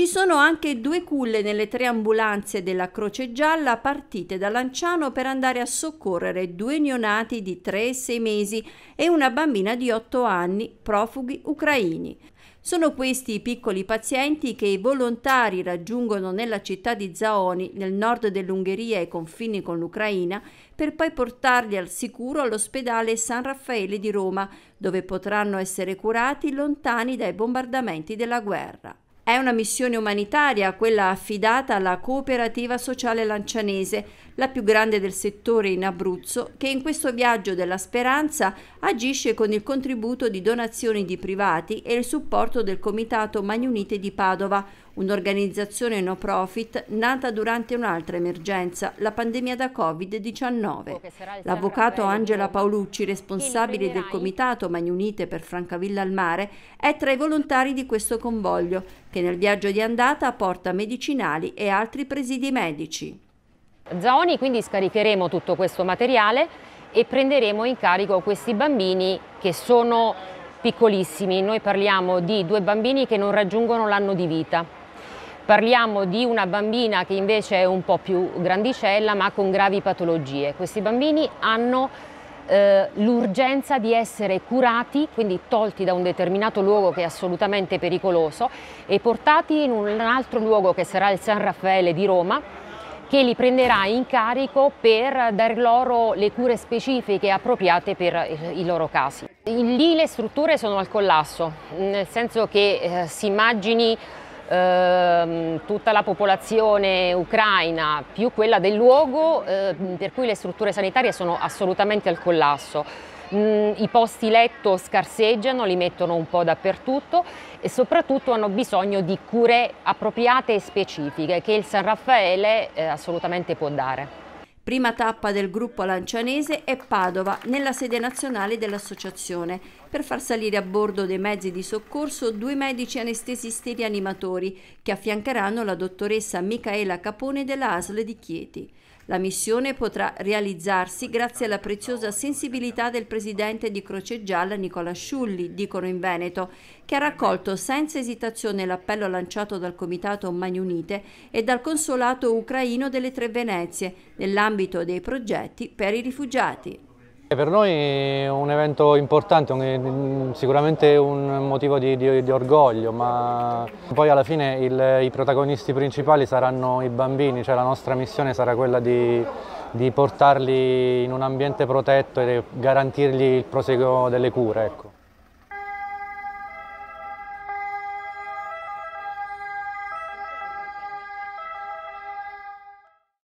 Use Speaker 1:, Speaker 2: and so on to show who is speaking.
Speaker 1: Ci sono anche due culle nelle tre ambulanze della Croce Gialla partite da Lanciano per andare a soccorrere due neonati di 3 e 6 mesi e una bambina di 8 anni, profughi ucraini. Sono questi i piccoli pazienti che i volontari raggiungono nella città di Zaoni, nel nord dell'Ungheria ai confini con l'Ucraina, per poi portarli al sicuro all'ospedale San Raffaele di Roma, dove potranno essere curati lontani dai bombardamenti della guerra. È una missione umanitaria, quella affidata alla cooperativa sociale lancianese, la più grande del settore in Abruzzo, che in questo viaggio della speranza agisce con il contributo di donazioni di privati e il supporto del Comitato Magni Unite di Padova, un'organizzazione no profit nata durante un'altra emergenza, la pandemia da Covid-19. L'avvocato Angela Paolucci, responsabile del comitato Mani Unite per Francavilla al Mare, è tra i volontari di questo convoglio, che nel viaggio di andata porta medicinali e altri presidi medici.
Speaker 2: Zaoni quindi scaricheremo tutto questo materiale e prenderemo in carico questi bambini che sono piccolissimi. Noi parliamo di due bambini che non raggiungono l'anno di vita. Parliamo di una bambina che invece è un po' più grandicella ma con gravi patologie. Questi bambini hanno eh, l'urgenza di essere curati, quindi tolti da un determinato luogo che è assolutamente pericoloso e portati in un altro luogo che sarà il San Raffaele di Roma che li prenderà in carico per dar loro le cure specifiche e appropriate per eh, i loro casi. Lì le strutture sono al collasso, nel senso che eh, si immagini eh, tutta la popolazione ucraina più quella del luogo, eh, per cui le strutture sanitarie sono assolutamente al collasso. Mm, I posti letto scarseggiano, li mettono un po' dappertutto e soprattutto hanno bisogno di cure appropriate e specifiche che il San Raffaele eh, assolutamente può
Speaker 1: dare. Prima tappa del gruppo lancianese è Padova, nella sede nazionale dell'associazione per far salire a bordo dei mezzi di soccorso due medici anestesisti rianimatori che affiancheranno la dottoressa Micaela Capone della ASL di Chieti. La missione potrà realizzarsi grazie alla preziosa sensibilità del presidente di Croce Gialla Nicola Sciulli, dicono in Veneto, che ha raccolto senza esitazione l'appello lanciato dal Comitato Mani Unite e dal Consolato ucraino delle Tre Venezie nell'ambito dei progetti per i rifugiati.
Speaker 3: Eh, per noi è un evento importante, un, sicuramente un motivo di, di, di, orgoglio, ma poi alla fine il, i protagonisti principali saranno i bambini, cioè la nostra missione sarà quella di, di portarli in un ambiente protetto e garantirgli il proseguo delle cure. Ecco.